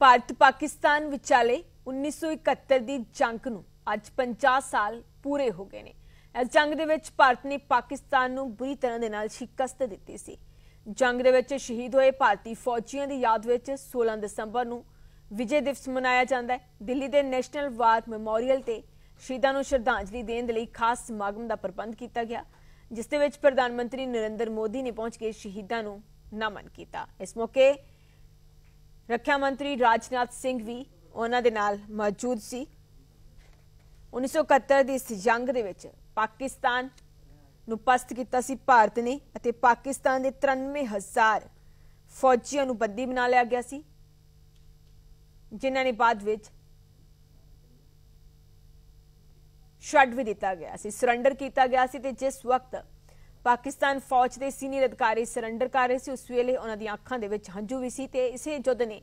ਭਾਰਤ ਪਾਕਿਸਤਾਨ ਵਿਚਾਲੇ 1971 ਦੀ ਜੰਗ ਨੂੰ ਅੱਜ 50 ਸਾਲ ਪੂਰੇ ਹੋ ਗਏ ਨੇ ਇਸ ਜੰਗ ਦੇ ਵਿੱਚ ਭਾਰਤ ਨੇ ਪਾਕਿਸਤਾਨ ਨੂੰ ਬੁਰੀ ਤਰ੍ਹਾਂ ਦੇ ਨਾਲ ਸ਼ਿਕਸਤ ਦਿੱਤੀ ਸੀ ਜੰਗ ਦੇ ਵਿੱਚ ਸ਼ਹੀਦ ਹੋਏ ਭਾਰਤੀ ਫੌਜੀਆਂ ਦੀ ਯਾਦ ਵਿੱਚ 16 ਦਸੰਬਰ ਨੂੰ ਵਿਜੇ ਦਿਵਸ ਮਨਾਇਆ ਜਾਂਦਾ ਹੈ ਦਿੱਲੀ ਦੇ ਨੈਸ਼ਨਲ ਵਾਰ ਮੈਮੋਰੀਅਲ ਤੇ ਸ਼ਹੀਦਾਂ ਨੂੰ ਸ਼ਰਧਾਂਜਲੀ ਦੇਣ ਦੇ ਲਈ ਖਾਸ ਸਮਾਗਮ ਦਾ ਪ੍ਰਬੰਧ ਕੀਤਾ ਗਿਆ ਜਿਸ ਦੇ ਵਿੱਚ ਪ੍ਰਧਾਨ ਮੰਤਰੀ ਨਰਿੰਦਰ ਮੋਦੀ ਨੇ ਪਹੁੰਚ ਕੇ ਸ਼ਹੀਦਾਂ ਨੂੰ ਨਮਨ ਕੀਤਾ ਇਸ ਮੌਕੇ ਰੱਖਿਆ ਮੰਤਰੀ ਰਾਜਨਾਥ ਸਿੰਘ ਵੀ ਉਹਨਾਂ ਦੇ ਨਾਲ ਮੌਜੂਦ ਸੀ 1971 ਦੀ ਇਸ ਜੰਗ ਦੇ ਵਿੱਚ ਪਾਕਿਸਤਾਨ ਨੂੰ ਪਸਤ ਕੀਤਾ ਸੀ ਭਾਰਤ ਨੇ ਅਤੇ ਪਾਕਿਸਤਾਨ ਦੇ 93000 ਫੌਜੀਆਂ ਨੂੰ ਬੰਦੀ ਬਣਾ ਲਿਆ ਗਿਆ ਸੀ ਜਿਨ੍ਹਾਂ ਨੇ ਬਾਅਦ ਵਿੱਚ ਛੱਡ ਵੀ ਦਿੱਤਾ ਗਿਆ ਸੀ ਸਰੈਂਡਰ ਕੀਤਾ ਗਿਆ ਸੀ ਤੇ ਜਿਸ ਵਕਤ ਪਾਕਿਸਤਾਨ ਫੌਜ ਦੇ ਸੀਨੀਅਰ ਅਧਿਕਾਰੀ ਸਰੈਂਡਰ ਕਰ ਰਹੇ ਸੀ ਉਸ ਵੇਲੇ ਉਹਨਾਂ ਦੀਆਂ ਅੱਖਾਂ ਦੇ ਵਿੱਚ ਹੰਝੂ ਵੀ ਸੀ ਤੇ ਇਸੇ ਜੁੱਧ ਨੇ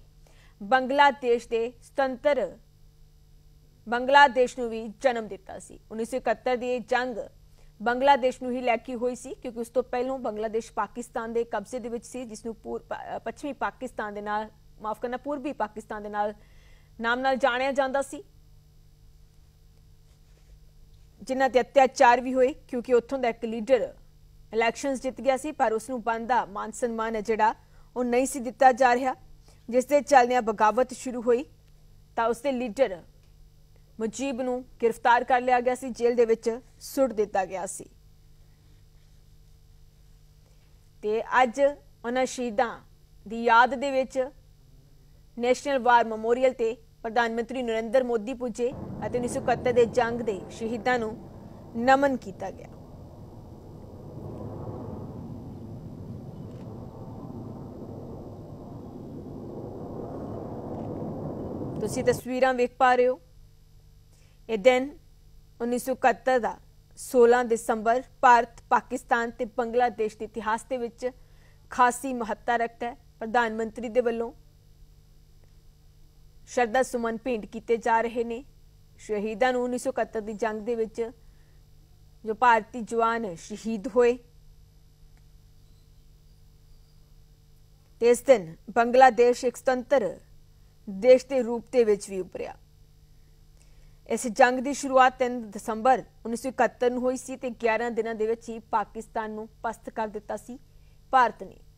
ਬੰਗਲਾਦੇਸ਼ ਦੇ ਸੁਤੰਤਰ ਬੰਗਲਾਦੇਸ਼ ਨੂੰ ਵੀ ਜਨਮ ਦਿੱਤਾ ਸੀ 1971 ਦੀ ਜੰਗ ਬੰਗਲਾਦੇਸ਼ ਨੂੰ ਹੀ ਲੈ ਕੇ ਹੋਈ ਸੀ ਕਿਉਂਕਿ ਉਸ ਤੋਂ ਪਹਿਲਾਂ ਬੰਗਲਾਦੇਸ਼ ਪਾਕਿਸਤਾਨ ਦੇ ਕਬਜ਼ੇ ਦੇ ਵਿੱਚ ਸੀ ਜਿਸ ਨੂੰ ਪੱਛਮੀ ਪਾਕਿਸਤਾਨ ਦੇ ਨਾਲ ਮਾਫ ਕਰਨਾ ਪੂਰਬੀ ਪਾਕਿਸਤਾਨ ਦੇ ਨਾਲ ਨਾਮ ਨਾਲ ਜਾਣਿਆ ਜਾਂਦਾ ਸੀ ਜਿਨ੍ਹਾਂ ਤੇ ਅਤਿਆਚਾਰ ਵੀ ਹੋਏ ਕਿਉਂਕਿ ਉੱਥੋਂ ਦਾ ਇੱਕ ਲੀਡਰ ਇਲੈਕਸ਼ਨਸ ਜਿੱਤ ਗਿਆ ਸੀ ਪਰ ਉਸ ਨੂੰ ਬੰਦਾ ਮਾਨ ਸਨਮਾਨ ਜਿਹੜਾ ਉਹ ਨਹੀਂ ਸੀ ਦਿੱਤਾ ਜਾ ਰਿਹਾ ਜਿਸ ਦੇ ਚੱਲਦਿਆਂ ਬਗਾਵਤ ਸ਼ੁਰੂ ਹੋਈ ਤਾਂ ਉਸ ਦੇ ਲੀਡਰ ਮੁਜੀਬ ਨੂੰ ਗ੍ਰਿਫਤਾਰ ਕਰ ਲਿਆ ਗਿਆ ਸੀ ਜੇਲ੍ਹ ਦੇ ਵਿੱਚ ਸੁੱਟ ਦਿੱਤਾ ਗਿਆ ਸੀ ਤੇ ਅੱਜ ਉਹਨਾਂ ਸ਼ਹੀਦਾਂ ਦੀ ਯਾਦ ਦੇ ਵਿੱਚ ਨੈਸ਼ਨਲ ਵਾਰ ਮੈਮੋਰੀਅਲ ਤੇ ਪ੍ਰਧਾਨ ਮੰਤਰੀ ਨਰਿੰਦਰ ਮੋਦੀ ਪੁੱਜੇ ਅਤੇ 1971 ਦੇ ਜੰਗ ਦੇ ਸ਼ਹੀਦਾਂ ਨੂੰ ਨਮਨ ਕੀਤਾ ਗਿਆ ਤੁਸੀਂ ਤਸਵੀਰਾਂ ਵੇਖ ਪਾ ਰਹੇ ਹੋ ਇਹ ਦਿਨ 1971 ਦਾ 16 ਦਸੰਬਰ ਭਾਰਤ ਪਾਕਿਸਤਾਨ ਤੇ ਬੰਗਲਾਦੇਸ਼ ਦੇ ਇਤਿਹਾਸ ਦੇ ਵਿੱਚ ਖਾਸੀ ਮਹੱਤਤਾ ਰੱਖਦਾ ਹੈ ਪ੍ਰਧਾਨ ਮੰਤਰੀ ਦੇ ਵੱਲੋਂ ਸ਼ਰਧਾ ਸੁਮਨ ਪਿੰਡ ਕੀਤੇ ਜਾ ਰਹੇ ਨੇ ਸ਼ਹੀਦਾਂ ਨੂੰ 1971 ਦੀ ਜੰਗ ਦੇ ਵਿੱਚ ਜੋ ਭਾਰਤੀ ਜਵਾਨ ਸ਼ਹੀਦ ਹੋਏ ਤੇ ਇਸ ਦਿਨ ਬੰਗਲਾਦੇਸ਼ ਇੱਕ ਸੁਤੰਤਰ ਦੇਸ਼ ਦੇ ਰੂਪ ਤੇ ਵਿੱਚ ਵੀ ਉਪਰਿਆ ਇਸ ਜੰਗ ਦੀ ਸ਼ੁਰੂਆਤ 3 ਦਸੰਬਰ 1971 ਨੂੰ ਹੋਈ ਸੀ ਤੇ 11 ਦਿਨਾਂ ਦੇ ਵਿੱਚ ਹੀ ਪਾਕਿਸਤਾਨ ਨੂੰ ਪਸਤ ਕਰ ਦਿੱਤਾ ਸੀ ਭਾਰਤ ਨੇ